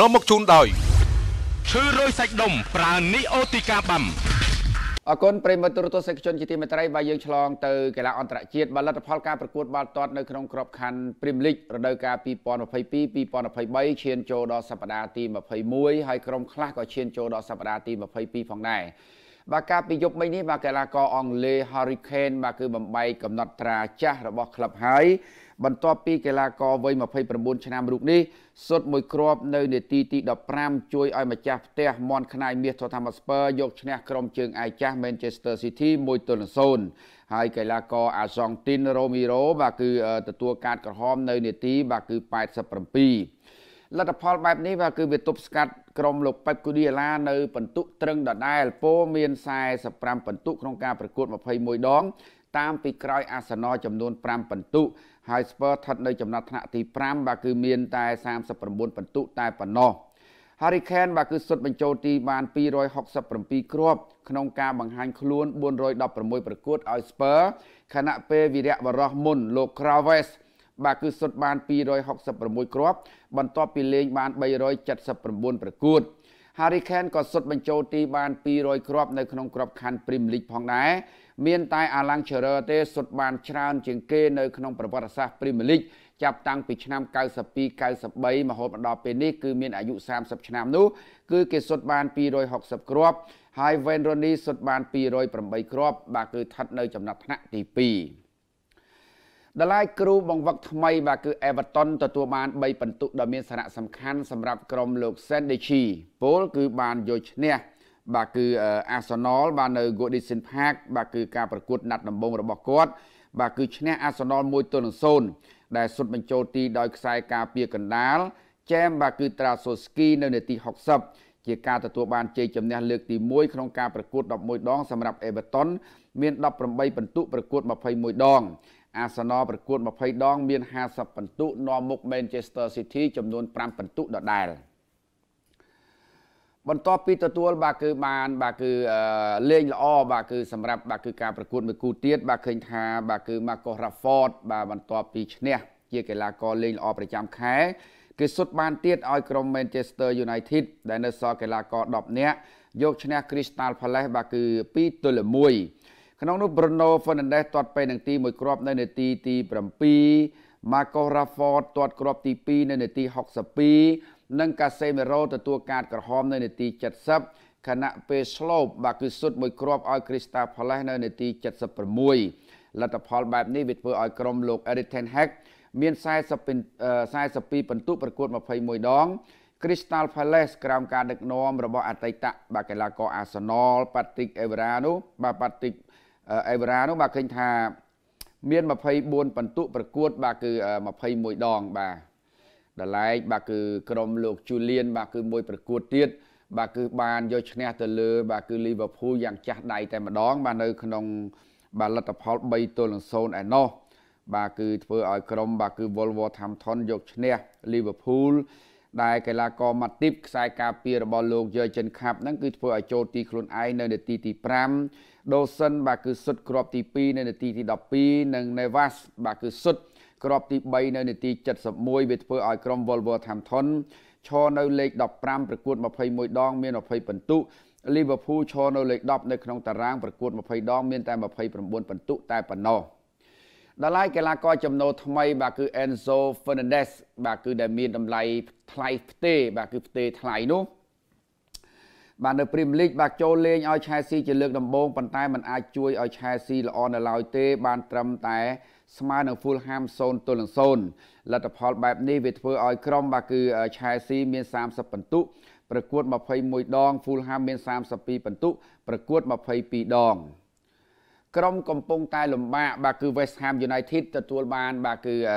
នាំមកជូនដោយឈឺរយសាច់ដុំប្រើនីអូទីកាបាំអគុណប្រិមត្តទូរទស្សនិកជនជាទីមេត្រីបាទយើងឆ្លងទៅកីឡាអន្តរជាតិបាទលទ្ធផលការប្រកួតបាល់ទាត់នៅក្នុងក្របខ័ណ្ឌ Premier League រដូវកាល2022 2023ឈានចូលដល់សប្តាហ៍ទី21ហើយក្រុមខ្លះក៏ឈានចូលដល់សប្តាហ៍ទី22ផងដែរបាទការពីយប់មិញនេះបាទកីឡាករអង់គ្លេស Hurricane បាទគឺបំបីកំណត់ត្រាចាស់របស់ក្លឹបហើយបន្ទាប់ពីកីឡាករវ័យ29ឆ្នាំរូបនេះសុទ្ធមួយគ្រាប់នៅនាទីទី15ជួយឲ្យម្ចាស់ផ្ទះមន់ខ្នាយមាស Tottenham Hotspur យកឈ្នះក្រុមជើងឯកចាស់ Manchester City 1-0ហើយ កីឡាករ Argentine Romero បាទគឺទទួលកាតក្រហម នៅនាទី បាទគឺ87លទ្ធផលបែបនេះបាទគឺវាទប់ស្កាត់ក្រុមលោកប៉ែបគូឌីអាឡានៅពិន្ទុត្រឹងដដែលពោមាន45ពិន្ទុក្នុងការប្រកួត21ដង តាមពីក្រោយអាសនៈចំនួន5ពិន្ទុហើយ Spurs ស្ថិតនៅចំណាត់ថ្នាក់ទី5បាទគឺមានតែ39ពិន្ទុតែប៉ុណ្ណោះ Hurricane បាទគឺសុទ្ធបញ្ចូលទីបាន267គ្រាប់ក្នុងការបង្ហាញ ខ្លួន416ប្រកួតឲ្យ Spurs ខណៈពេលវីរៈបរោះមុនលោក Kraves បាទគឺសុទ្ធបាន266គ្រាប់បន្ទាប់ពីលេង បាន379ប្រកួត Harry Kane ក៏សុទ្ធបញ្ចូលទីបាន200គ្រាប់នៅក្នុងក្របខ័ណ្ឌ Premier League ផងដែរមាន តែ Alan Shearer ទេសុទ្ធបានច្រើន ជាង គេនៅក្នុងប្រវត្តិសាស្ត្រ Premier League ចាប់តាំងពីឆ្នាំ92 93មហូតមកដល់ពេលនេះគឺមានអាយុ30ឆ្នាំនោះ គឺគេសុទ្ធបាន260គ្រាប់ហើយ Wayne Rooney សុទ្ធបាន208គ្រាប់បាទគឺស្ថិតនៅចំណាត់ថ្នាក់ទី2ដឡាយគ្រូបង្វឹកថ្មីបាទគឺ Everton ទទួលបាន3ពិន្ទុដ៏មានសារៈសំខាន់សម្រាប់ក្រុមលោក Sendechi ពលគឺបានយកឈ្នះបាទគឺ Arsenal បាទនៅ Goodison Park បាទគឺការប្រកួតណាត់ដំបូងរបស់គាត់បាទគឺឈ្នះ Arsenal 1ទល់នឹង0ដែលសុទ្ធបញ្ចូលទីដោយខ្សែការពារកណ្ដាល James បាទគឺ Trasowski នៅនាទី60ជាការទទួលបានជ័យជំនះលើកទី1ក្នុងការប្រកួត11ដង សម្រាប់ Everton មាន18ពិន្ទុប្រកួត21ដងអាសនប្រកួត20ដង មាន50ពិន្ទុនាំមុខ Manchester City ចំនួន5ពិន្ទុដដែលបន្ទាប់ពីទទួលបាទគឺបានបាទគឺលេងល្អបាទគឺសម្រាប់បាទគឺការប្រកួតមួយគូទៀតបាទឃើញថាបាទគឺ Marcus Rashford បាទបន្ទាប់ពីឈ្នះជាកីឡាករលេងល្អប្រចាំខែគេសុទ្ធបានទៀតឲ្យក្រុម Manchester United ដែលនៅសល់កីឡាករ10នាក់យកឈ្នះ Crystal Palace បាទគឺ2ទល់1ក្នុងនោះ Bruno Fernandes ទាត់ពេលនឹងទី1គ្រាប់នៅនាទីទី7 Marcus Rashford ទាត់គ្រាប់ទី2នៅនាទី62និង Casemiro ទទួលការក្រហមនៅនាទី70ខណៈពេល Slope បាទគឺសុទ្ធមួយគ្រាប់ឲ្យ Crystal Palace នៅនាទី76លទ្ធផលបែបនេះវាធ្វើឲ្យក្រុមលោក Erik ten Hag មាន40 42ពិន្ទុប្រកួត21ដង Crystal Palace ក្រោមការដឹកនាំរបស់អតីតបាកីឡាករ Arsenal Patrick Evra នោះបាទ Patrick អេវរ៉ានោះបាទឃើញថា មាន24ពិន្ទុប្រកួត បាទគឺ21ដងបាទដលែកបាទគឺក្រុមលោក ជូលៀនបាទគឺមួយប្រកួតទៀត បាទគឺបានយកឈ្នះទៅលើ បាទគឺលីវើពូលយ៉ាងចាស់ដៃតែម្ដងបាទនៅក្នុង បាទលទ្ធផល3ទល់នឹង0ឯណោះបាទគឺធ្វើឲ្យក្រុម បាទគឺ Wolverhampton យកឈ្នះ Liverpool ដែលកីឡាករម៉ាទីបខ្សែការពាររបស់លោកយើចិនខាប់ហ្នឹងគឺធ្វើឲ្យចូលទីខ្លួនឯងនៅនាទីទី5ដូសិន បាទគឺសុទ្ធគ្រាប់ទី2នៅនាទីទី12និងណេវ៉ាស់បាទគឺសុទ្ធគ្រាប់ទី3នៅនាទី71វាធ្វើឲ្យក្រុម Wolverhampton ឈរនៅលេខ15ប្រកួត21ដងមាន20ពិន្ទុ Liverpool ឈរនៅលេខ10នៅក្នុងតារាង ប្រកួត20ដងមានតែ29ពិន្ទុតែប៉ុណ្ណោះ។ដល់ហើយកីឡាករចំណូលថ្មីបាទគឺ Enzo Fernandez បាទគឺដែលមាន តម្លៃថ្លៃផ្ទេបាទគឺផ្ទេថ្លៃនោះបាទនៅ Premier League បាទចូលលេងឲ្យ Chelsea ជាលើកដំបូងប៉ុន្តែมันអាចជួយឲ្យ Chelsea ល្អនៅឡើយទេ បានត្រឹមតែ ស្មើនឹង Fulham 0ទល់នឹង0លទ្ធផលបែបនេះវាធ្វើឲ្យក្រុមបាទគឺ Chelsea មាន30ពិន្ទុប្រកួត21ដង Fulham មាន32ពិន្ទុប្រកួត22ដងក្រុមកំពុងតែលំបាកបាទគឺ West Ham United ទទួលបានបាទគឺអឺ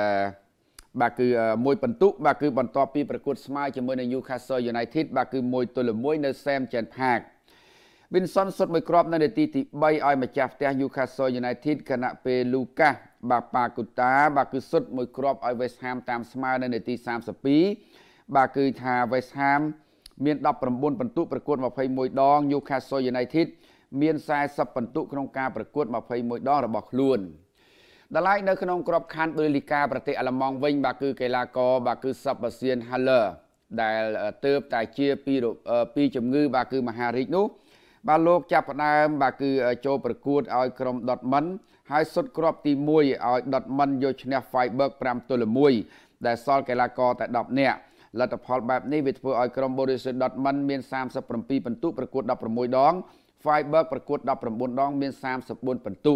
បាទគឺមួយពិន្ទុបាទគឺបន្ទាប់ពីប្រកួតស្មើជាមួយនឹង Newcastle United បាទគឺ1ទល់1នៅ Stamford Park Vinson សុតមួយគ្រាប់នៅនាទីទី3ឲ្យម្ចាស់ផ្ទះ Newcastle United ខណៈពេល Lucas បាទប៉ាកូតាបាទគឺសុតមួយគ្រាប់ឲ្យ West Ham តាមស្មើនៅនាទី32បាទគឺថា West Ham មាន19ពិន្ទុប្រកួត21ដង Newcastle United មាន40ពិន្ទុក្នុងការប្រកួត21ដងរបស់ខ្លួនដលៃនៅក្នុងក្របខ័ណ្ឌបូលីកាប្រទេសអាល្លឺម៉ង់វិញបាទគឺកីឡាករបាទគឺសពសៀនហាឡឺដែលទៅតែជាពីពីជំងឺបាទគឺមហារីកនោះ បាទលោកចាប់ផ្ដើមបាទគឺចូលប្រកួតឲ្យក្រុម Dortmund ហើយសុទ្ធគ្រាប់ទី1ឲ្យ Dortmund យកឈ្នះ Freiburg 5ទល់1ដែលសល់កីឡាករតែ10នាក់លទ្ធផលបែបនេះវាធ្វើឲ្យក្រុម Borussia Dortmund មាន37ពិន្ទុប្រកួត16ដង Fiber ប្រកួត19ដង មាន34ពិន្ទុ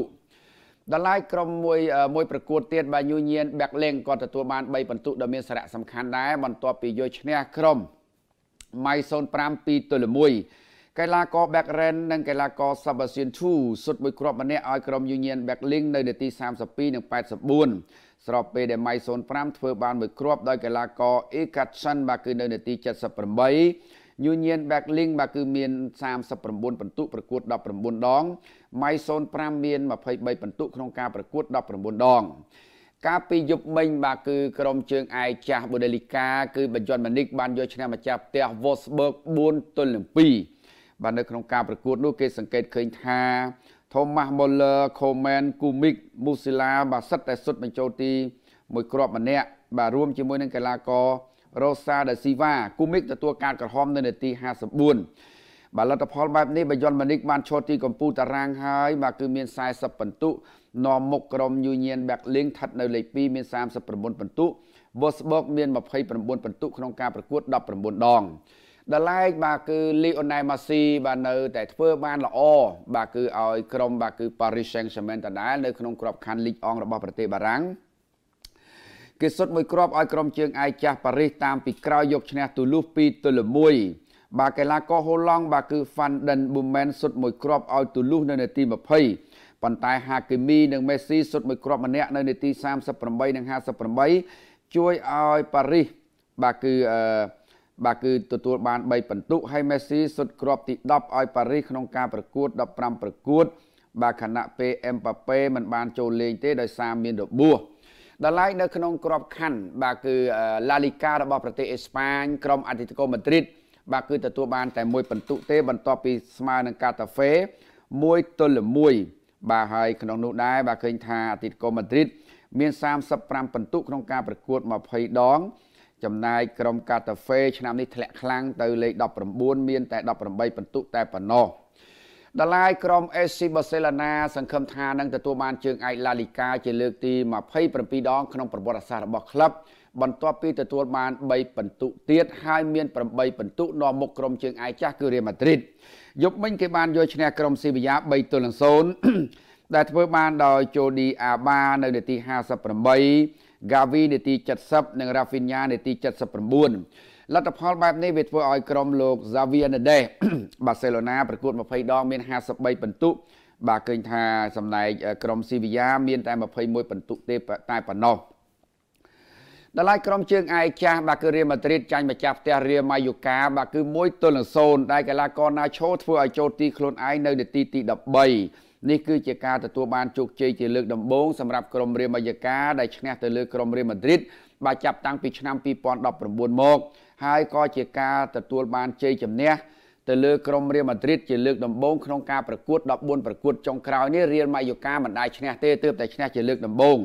ដល់ឡាយក្រុមមួយមួយប្រកួតទៀតបាទយូញៀនបាក់លេងក៏ទទួលបាន3ពិន្ទុដ៏មានសារៈសំខាន់ដែរបន្ទាប់ពីយកឈ្នះក្រុមម៉ៃ05 2ទល់1កីឡាករ Backrend និងកីឡាករ Sebastian Chu សុទ្ធមួយគ្រាប់ម្នាក់ឲ្យក្រុម Union Backling នៅនាទី32និង84ស្របពេលដែល Mai 05ធ្វើបានមួយគ្រាប់ដោយកីឡាករ Ekatsan បាទគឺនៅនាទី78 Union Backlink បាទគឺមាន39ពិន្ទុប្រកួត19ដង Myzone 5មាន23ពិន្ទុក្នុងការប្រកួត19ដងកាលពីយប់មិញបាទគឺក្រុមជើងឯកចាស់បូដេលីកា គឺបញ្យន់ម៉ានិកបានយកឈ្នះម្ចាស់ផ្ទះ Wolfsburg 4ទល់នឹង2បាទនៅក្នុងការប្រកួតនោះ គេសង្កេតឃើញថា Thomas Muller, Komen, Kumik, Musila បាទសិតតែសុទ្ធបញ្ចូលទីមួយគ្រាប់ម្នាក់បាទរួមជាមួយនឹងកីឡាកររ៉ូសាដាស៊ីវ៉ាគូមិកទទួលការក្រហមនៅនាទី54បាទលទ្ធផលបែបនេះបាយ័នម៉ានិកបានឈរទីកំពូលតារាងហើយបាទគឺមាន40ពិន្ទុនាំមុខក្រុម Union Berlin ស្ថិតនៅលេខ2មាន39ពិន្ទុ Wolfsburg មាន29ពិន្ទុក្នុងការប្រកួត19ដងដល់ឡែកបាទគឺ Lionel Messi បាទនៅតែធ្វើបានល្អបាទគឺឲ្យក្រុមបាទគឺ Paris Saint-Germain ដដែលនៅក្នុងក្របខ័ណ្ឌ Ligue 1របស់ប្រទេសបារាំងគេសុទ្ធមួយគ្រាប់ឲ្យក្រុមជើងឯកចាស់ប៉ារីសតាមពីក្រោយយកឈ្នះទូលូស2ទល់1បាទកីឡាករហូឡង់បាទគឺ Fanden Bumen សុទ្ធមួយគ្រាប់ឲ្យទូលូសនៅនាទី20ប៉ុន្តែហាគីមីនិងមេស៊ីសុទ្ធមួយគ្រាប់ម្នាក់នៅនាទី38និង58ជួយឲ្យប៉ារីសបាទគឺអឺបាទគឺទទួលបាន3ពិន្ទុហើយមេស៊ីសុទ្ធគ្រាប់ទី10ឲ្យប៉ារីសក្នុងការប្រកួត15ប្រកួត បាទខណៈពេលអេមប៉ាប៉េមិនបានចូលលេងទេដោយសារមានរបួស។ដល់ឡែកនៅក្នុងក្របខ័ណ្ឌបាទគឺឡាលីការបស់ប្រទេសអេស្ប៉ាញក្រុមអាទីតកូម៉ាឌ្រីតបាទគឺទទួលបានតែមួយពិន្ទុទេបន្ទាប់ពីស្មើនឹងកាតាហ្វេ1ទល់1បាទហើយក្នុងនោះដែរបាទឃើញថាអាទីតកូម៉ាឌ្រីតមាន35ពិន្ទុក្នុងការប្រកួត20ដងចំណាយក្រុមកាតាហ្វេឆ្នាំនេះធ្លាក់ខ្លាំងទៅលេខ19មានតែ18ពិន្ទុតែប៉ុណ្ណោះដឡាយក្រុម SC Barcelona សង្ឃឹមថានឹងទទួលបានជើងឯក La Liga ជាលើកទី27ដងក្នុងប្រវត្តិសាស្ត្ររបស់ក្លឹបបន្ទាប់ពីទទួលបាន3ពិន្ទុទៀតហើយមាន8ពិន្ទុនាំមុខក្រុមជើងឯកចាស់គឺ Real Madrid យប់មិញគេបានយកឈ្នះក្រុម Sevilla 3ទល់នឹង0ដែលធ្វើបានដោយ Jordi Alba នៅនាទី58 Gavi នាទី70និង Rafinha នាទី79លទ្ធផលបែបនេះវាធ្វើឲ្យក្រុមលោក Xavi Hernandez បាសេឡូណាប្រកួត20ដងមាន53ពិន្ទុបាទឃើញថាសម្ដែងក្រុមស៊ីវីយ៉ាមានតែ21ពិន្ទុទេតែប៉ុណ្ណោះដល់ឡាយក្រុមជើងឯកចាស់បាទគឺរៀលម៉ាឌ្រីតចាញ់ម្ចាស់ផ្ទះរៀលម៉ាយូកា បាទគឺ1ទល់នឹង0ដែលកីឡាករណាឆូធ្វើឲ្យចូលទីខ្លួនឯងនៅនាទីទី13នេះគឺជាការទទួលបានជោគជ័យជាលើកដំបូងសម្រាប់ក្រុមរៀលម៉ាយូកាដែលឈ្នះទៅលើក្រុមរៀលម៉ាឌ្រីតបាទចាប់តាំងពីឆ្នាំ2019មកហើយក៏ជាការទទួល បានជ័យជំនះទៅលើក្រុមរៀលម៉ាឌ្រីតជាលើកដំបូងក្នុងការប្រកួត14ប្រកួតចុងក្រោយនេះរៀលម៉ាយូកាមិនដែលឈ្នះទេទើបតែឈ្នះជាលើកដំបូង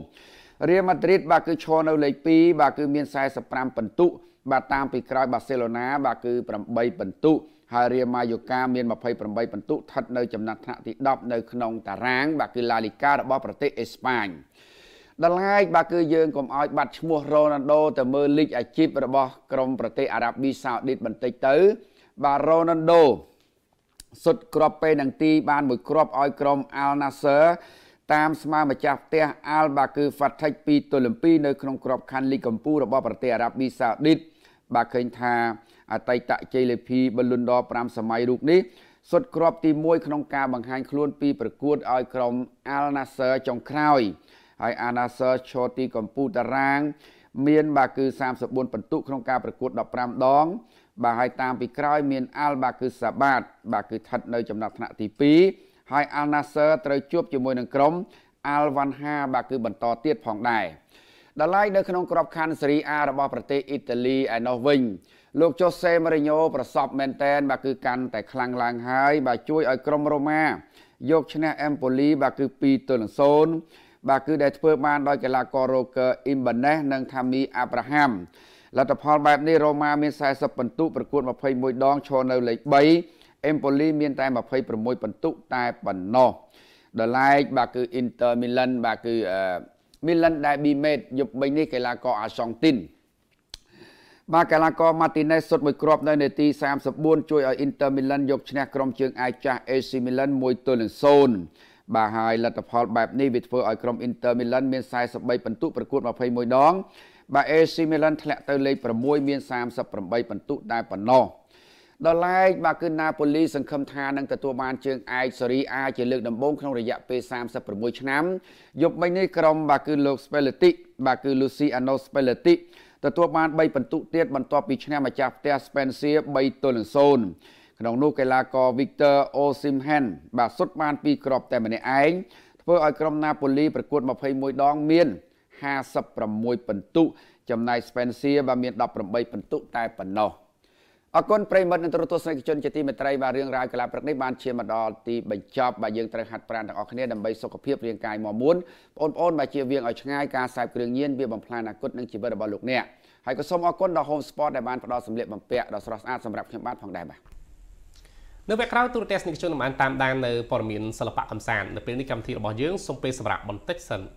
រៀលម៉ាឌ្រីតបាទគឺឈរនៅលេខ2បាទគឺមាន45ពិន្ទុបាទតាមពីក្រោយបាសេឡូណា បាទគឺ8ពិន្ទុហើយរៀលម៉ាយូកាមាន28ពិន្ទុស្ថិតនៅចំណាត់ថ្នាក់ទី10នៅក្នុងតារាង បាទគឺឡាលីការបស់ប្រទេសអេស្ប៉ាញដល់ឡាយបាទគឺយើងកុំឲ្យបាត់ឈ្មោះរ៉ូណាល់ដូទៅមើលលីកអាជីពរបស់ក្រុមប្រទេសអារ៉ាប៊ីសាអូឌីតបន្តិចទៅបាទរ៉ូណាល់ដូសុទ្ធគ្រាប់ពេលនឹងទី បានមួយគ្រាប់ឲ្យក្រុមអាល់ណាសឺតាមស្មើម្ចាស់ផ្ទះអាល់បាគឺហ្វាត់ថិចពីទូលំពីនៅក្នុងក្របខ័ណ្ឌលីកកំពូលរបស់ប្រទេសអារ៉ាប៊ីសាអូឌីតបាទឃើញថាអតីតជ័យលេភីប៊លុនដ5សម័យរូបនេះសុទ្ធគ្រាប់ទី1ក្នុងការបង្ហាញខ្លួនពីប្រកួតឲ្យក្រុមអាល់ណាសឺចុងក្រោយហើយ Anasur ឈរទីកំពូលតារាងមានបាទគឺ34ពិន្ទុក្នុងការប្រកួត15ដងបាទហើយតាមពីក្រោយមាន Al បាទគឺសាបាតបាទគឺស្ថិតនៅចំណាត់ថ្នាក់ទី2ហើយ Al Nasser ត្រូវជួបជាមួយនឹងក្រុម Al Wanha បាទគឺបន្តទៀតផងដែរដល់ឡែកនៅក្នុងក្របខ័ណ្ឌសេរី A របស់ប្រទេសអ៊ីតាលីឯណោះវិញលោកចូសេម៉ារីញ៉ូប្រសពមែនតែនបាទគឺកាន់តែខ្លាំងឡើងហើយបាទជួយឲ្យក្រុមរ៉ូម៉ាយកឈ្នះអេមប៉ូលីបាទគឺ2ទល់នឹង0បាទគឺដែលធ្វើបានដោយកីឡាកររ៉ូកឺអ៊ីមបាណេសនិងថាមីអាប់រ៉ាហាំលទ្ធផលបែបនេះរ៉ូម៉ាមាន40ពិន្ទុប្រកួត21ដងឈរនៅលេខ3អេមប៉ូលីមានតែ26ពិន្ទុតែប៉ុណ្ណោះដល់ឡែកបាទគឺ Inter Milan បាទគឺ Milan Derby Mate យប់មិញនេះកីឡាករអាសង់ទីនបាទកីឡាករ Martinez សុទ្ធមួយគ្រាប់នៅនាទី34ជួយឲ្យ Inter Milan យកឈ្នះក្រុមជើងឯកចាស់ AC Milan 1ទល់នឹង0បាទហើយលទ្ធផលបែបនេះវាធ្វើឲ្យក្រុម Inter Milan មាន43ពិន្ទុប្រកួត21ដង បាទ AC Milan ធ្លាក់ទៅលេខ6មាន38ពិន្ទុតែប៉ុណ្ណោះដល់ឡែកបាទគឺណាប៉ូលីសង្ឃឹមថានឹងទទួលបានជើងឯកសេរី A ជាលើកដំបូងក្នុងរយៈពេល36ឆ្នាំយប់មិញនេះក្រុមបាទគឺលោក Spalletti បាទគឺ Luciano Spalletti ទទួលបាន3ពិន្ទុទៀតបន្ទាប់ពីឆ្នាំម្ចាស់ផ្ទះ Spezia 3ទល់នឹង0ក្នុងនោះកីឡាករ Victor Osimhen បាទសុទ្ធបាន ពីរគ្រាប់តែម្នាក់ឯងធ្វើឲ្យក្រុមណាប៉ូលីប្រកួត21ដង មាន56ពិន្ទុចំណែក Spencer បាទមាន18ពិន្ទុតែប៉ុណ្ណោះអរគុណប្រិមិត្តនិងទស្សនិកជនជាទីមេត្រីបាទរឿងរ៉ាវកីឡាព្រឹកនេះបានឈានមកដល់ទីបញ្ចប់បាទយើងត្រូវហាត់ប្រាណទាំងអស់គ្នាដើម្បីសុខភាពរាងកាយមាំមួនបងប្អូនបាទជៀសវាងឲ្យឆ្ងាយការសេពគ្រឿងញៀនវាបំផ្លាញអនាគតនិងជីវិតរបស់លោកអ្នកហើយក៏សូមអរគុណដល់ Home Sport ដែលបានផ្ដល់សម្ភារបំពាក់ដ៏ស្រស់ស្អាតសម្រាប់ខ្ញុំបាទផងដែរបាទនៅវគ្គក្រោយទូរទស្សនិកជនមិនបានតាមដាននៅព័ត៌មានសិល្បៈកំសាន្តនៅពេលនេះកម្មវិធីរបស់យើងសូមពេលសម្រាប់បន្តិចសិន។